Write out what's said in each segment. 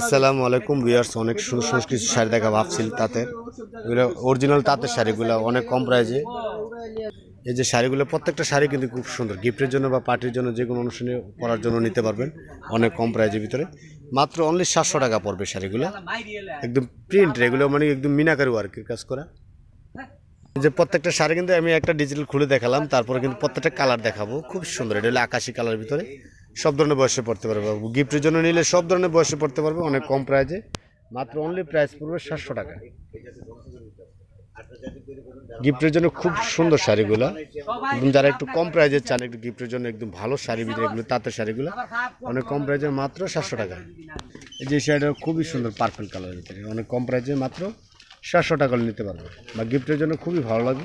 আসসালামু আলাইকুম ভিউয়ার্স অনেক সুন্দর সুন্দর কিছু শাড়ি দেখা ভাবছিল তাঁতের এগুলো অরিজিনাল তাঁতের শাড়িগুলো অনেক কম প্রাইজে এই যে শাড়িগুলো প্রত্যেকটা শাড়ি কিন্তু খুব সুন্দর গিফটের জন্য বা পার্টির জন্য যে কোনো অনুষ্ঠানে পরার জন্য নিতে পারবেন অনেক কম প্রাইজের ভিতরে মাত্র অনলি সাতশো টাকা পড়বে শাড়িগুলো একদম প্রিন্ট এগুলো মানে একদম মিনাকারি ওয়ার্কের কাজ করা যে প্রত্যেকটা শাড়ি কিন্তু আমি একটা ডিজিটাল খুলে দেখালাম তারপরে কিন্তু প্রত্যেকটা কালার দেখাবো খুব সুন্দর এটা হলো আকাশি কালার ভিতরে সব ধরনের বয়সে পড়তে পারবে গিফটের জন্য নিলে সব ধরনের বয়সে পড়তে পারবে অনেক কম প্রাইজে মাত্র অনলি প্রাইস পড়বে সাতশো টাকা গিফটের জন্য খুব সুন্দর শাড়িগুলো এবং যারা একটু কম প্রাইজের চান একটু গিফটের জন্য একদম ভালো শাড়ি ভিতরে এগুলো তাঁতের শাড়িগুলো অনেক কম প্রাইজে মাত্র সাতশো টাকা এই যে শাড়িটা খুবই সুন্দর পারফেল কালার ভিতরে অনেক কম প্রাইজে মাত্র সাতশো টাকা নিতে পারবে বা গিফটের জন্য খুবই ভালো লাগে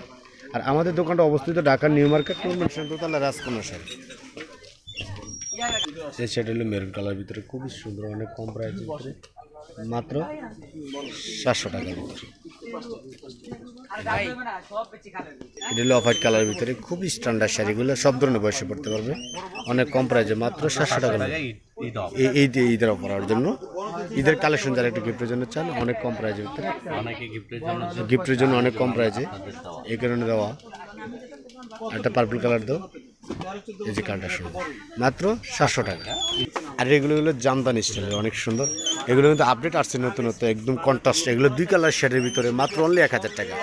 আর আমাদের দোকানটা অবস্থিত ঢাকার নিউ মার্কেট টুর মেনশন দোতলা রাজকুমার শাড়ি এই শাড়িগুলো মেরুন কালার ভিতরে খুবই সুন্দর অনেক কম প্রাইসের ভিতরে মাত্র সাতশো টাকার ভিতরে এটা হলো অফ হোয়াইট কালারের ভিতরে খুবই স্ট্যান্ডার্ড শাড়িগুলো সব ধরনের বয়সে পড়তে পারবে অনেক কম প্রাইসে মাত্র সাতশো টাকা এই ঈদের অফার জন্য ঈদের কালেকশন যারা একটু গিফটের জন্য চান অনেক কম প্রাইজে ভিতরে গিফটের জন্য অনেক কম প্রাইজে এই কারণে দেওয়া একটা পার্পল কালার দেওয়া এই যে কান্ডাশন মাত্র সাতশো টাকা আর এগুলো হলো জামদানি স্টাইল অনেক সুন্দর এগুলো কিন্তু আপডেট আসছে নতুনত্ব একদম কন্ট্রাস্ট এগুলো দুই কালার শেডের ভিতরে মাত্র অনলি এক হাজার টাকা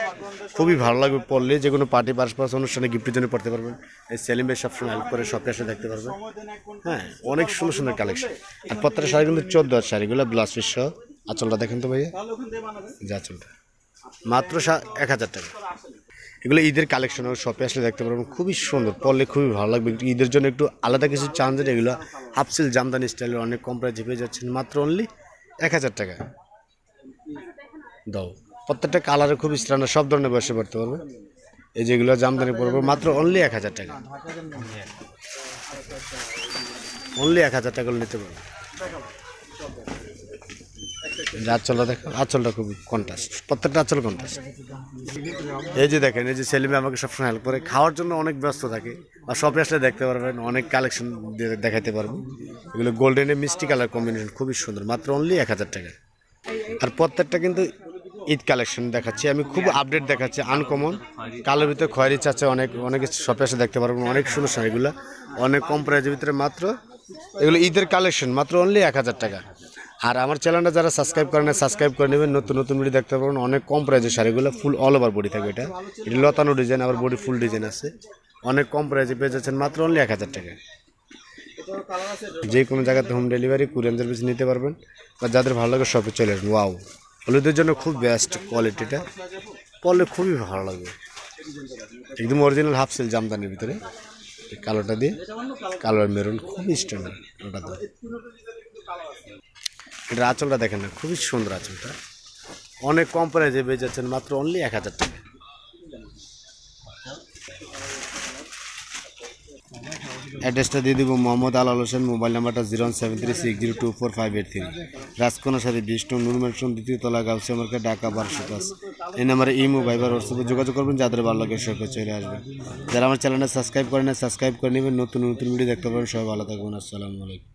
খুবই ভালো লাগবে পড়লে যে কোনো পার্টি পার্স অনুষ্ঠানে গিফটের জন্য পড়তে পারবেন এই সেলিমের সবসময় হেল্প করে সব কাছে দেখতে পারবেন হ্যাঁ অনেক সুন্দর সুন্দর কালেকশন আর পত্রের শাড়ি কিন্তু চোদ্দো আর শাড়িগুলো ব্লাউজ পিস সহ আচলটা দেখেন তো ভাইয়া যে আচলটা মাত্র এক হাজার টাকা এগুলো ঈদের কালেকশন শপে আসলে দেখতে পারবেন খুবই সুন্দর পড়লে খুবই ভালো লাগবে ঈদের জন্য একটু আলাদা কিছু চান্দের এগুলো হাফসিল জামদানি স্টাইলের অনেক কম প্রাইজে পেয়ে যাচ্ছেন মাত্র অনলি এক হাজার টাকা দাও প্রত্যেকটা কালারে খুবই স্ট্যান্ডার সব ধরনের বসে পড়তে পারবে এই যেগুলো জামদানি পড়বে মাত্র অনলি এক হাজার টাকা অনলি এক হাজার টাকা নিতে পারবে আঁচলটা দেখো আঁচলটা খুব কন্ট্রাস্ট প্রত্যেকটা আঁচল কন্টাস্ট এই যে দেখেন এই যে ছেলেমেয়ে আমাকে সবসময় হেল্প করে খাওয়ার জন্য অনেক ব্যস্ত থাকে আর শপে আসলে দেখতে পারবেন অনেক কালেকশন দেখাতে পারবো এগুলো গোল্ডেনের মিষ্টি কালার কম্বিনেশন খুবই সুন্দর মাত্র অনলি এক হাজার টাকা আর প্রত্যেকটা কিন্তু ঈদ কালেকশন দেখাচ্ছি আমি খুব আপডেট দেখাচ্ছি আনকমন কালের ভিতরে খয়েরি চাচ্ছে অনেক অনেক শপে এসে দেখতে পারবো অনেক সুন্দর এগুলো অনেক কম প্রাইজের ভিতরে মাত্র এগুলো ঈদের কালেকশন মাত্র অনলি এক হাজার টাকা আর আমার চ্যানেলটা যারা সাবস্ক্রাইব না সাবস্ক্রাইব করে নেবেন নতুন নতুন বডি দেখতে পারবেন অনেক কম প্রাইজে শাড়িগুলো ফুল অল ওভার বডি থাকবে এটা এটা লতানো ডিজাইন আবার বডি ফুল ডিজাইন আছে অনেক কম প্রাইজে পেয়ে যাচ্ছেন মাত্র অনলি এক হাজার টাকা যে কোনো জায়গাতে হোম ডেলিভারি কুরিয়ানদের বেশি নিতে পারবেন বা যাদের ভালো লাগে শপে চলে আসবেন ওয়াও হলুদের জন্য খুব বেস্ট কোয়ালিটিটা পরলে খুবই ভালো লাগবে একদম অরিজিনাল হাফ সেল জামদানির ভিতরে কালোটা দিয়ে কালোর মেরুন খুবই স্ট্যান্ডার্ড ওটা এটা আঁচলটা দেখেন না খুবই সুন্দর আঁচলটা অনেক কম প্রাইজে বেচেছেন মাত্র অনলি এক হাজার টাকা অ্যাড্রেসটা দিয়ে দেবো মোহাম্মদ আলাল হোসেন মোবাইল নাম্বারটা zero one seven three six zero two four five eight three Rajkona সাথে বিষ্ণু নুর মেনশন দ্বিতীয় তলা গাউসি আমাকে ঢাকা বারোশো পাঁচ এই নাম্বারে ইমো ভাইবার হোয়াটসঅ্যাপে যোগাযোগ করবেন যাদের ভালো লাগে সরকার চলে আসবে যারা আমার চ্যানেলটা সাবস্ক্রাইব করেন সাবস্ক্রাইব করে নেবেন নতুন নতুন ভিডিও দেখতে পারেন সবাই ভালো থাকবেন আসসালামু আলাইকুম